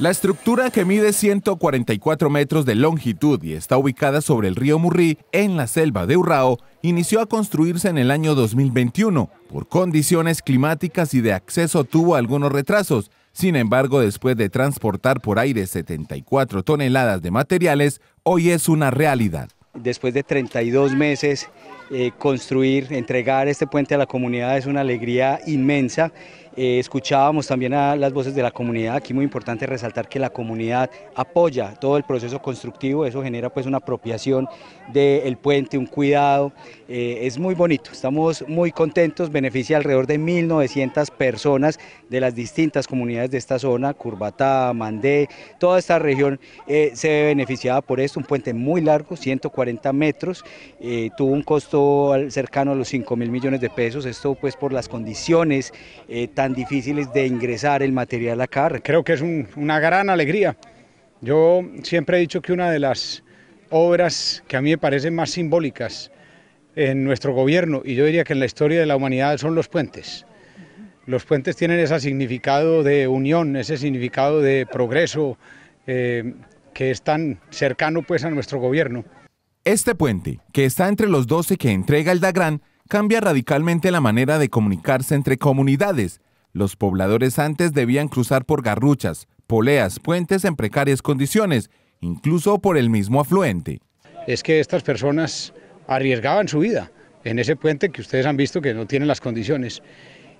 La estructura que mide 144 metros de longitud y está ubicada sobre el río Murrí, en la selva de Urrao, inició a construirse en el año 2021. Por condiciones climáticas y de acceso tuvo algunos retrasos. Sin embargo, después de transportar por aire 74 toneladas de materiales, hoy es una realidad. Después de 32 meses, eh, construir, entregar este puente a la comunidad es una alegría inmensa eh, escuchábamos también a las voces de la comunidad, aquí muy importante resaltar que la comunidad apoya todo el proceso constructivo, eso genera pues una apropiación del puente, un cuidado, eh, es muy bonito, estamos muy contentos, beneficia alrededor de 1.900 personas de las distintas comunidades de esta zona, Curbatá, Mandé, toda esta región eh, se ve por esto, un puente muy largo, 140 metros, tuvo un costo cercano a los 5 mil millones de pesos, esto pues por las condiciones tan difíciles de ingresar el material acá. Creo que es un, una gran alegría. Yo siempre he dicho que una de las obras que a mí me parecen más simbólicas en nuestro gobierno y yo diría que en la historia de la humanidad son los puentes. Los puentes tienen ese significado de unión, ese significado de progreso eh, que es tan cercano pues a nuestro gobierno. Este puente, que está entre los 12 que entrega el Dagran, cambia radicalmente la manera de comunicarse entre comunidades, los pobladores antes debían cruzar por garruchas, poleas, puentes en precarias condiciones, incluso por el mismo afluente. Es que estas personas arriesgaban su vida en ese puente que ustedes han visto que no tiene las condiciones.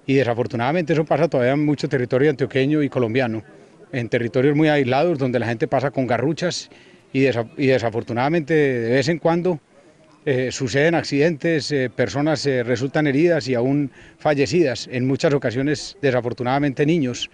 Y desafortunadamente eso pasa todavía en mucho territorio antioqueño y colombiano, en territorios muy aislados donde la gente pasa con garruchas y, y desafortunadamente de vez en cuando eh, suceden accidentes, eh, personas eh, resultan heridas y aún fallecidas, en muchas ocasiones desafortunadamente niños.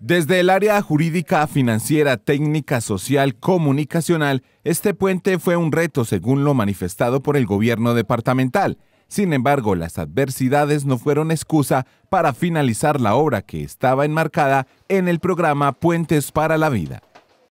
Desde el área jurídica, financiera, técnica, social, comunicacional, este puente fue un reto según lo manifestado por el gobierno departamental. Sin embargo, las adversidades no fueron excusa para finalizar la obra que estaba enmarcada en el programa Puentes para la Vida.